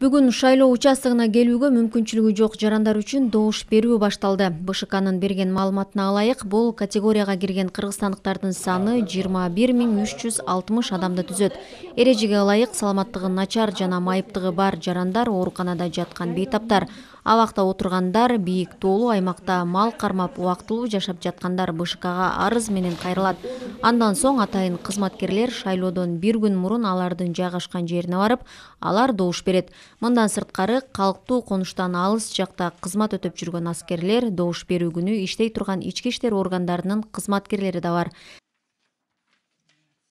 бүгүн шайлоо участогуна келүүгө мүмкүнчүлүгү жок жарандар үчүн добуш берүү башталды бшкнын берген маалыматына ылайык бул категорияга кирген кыргызстандыктардын саны жыйырма бир миң үч жүз алтымыш адамды түзөт эрежеге ылайык саламаттыгы начар жана майыптыгы бар жарандар ооруканада жаткан бейтаптар абакта отургандар бийик тоолуу аймакта мал кармап убактылуу жашап жаткандар бшкга арыз менен кайрылат андан соң атайын кызматкерлер шайлоодон бир күн мурун алардын жайгашкан жерине барып алар добуш берет мындан сырткары калктуу конуштан алыс жакта кызмат өтөп жүргөн аскерлер добуш берүү күнү иштей турган ички иштер органдарынын кызматкерлери да бар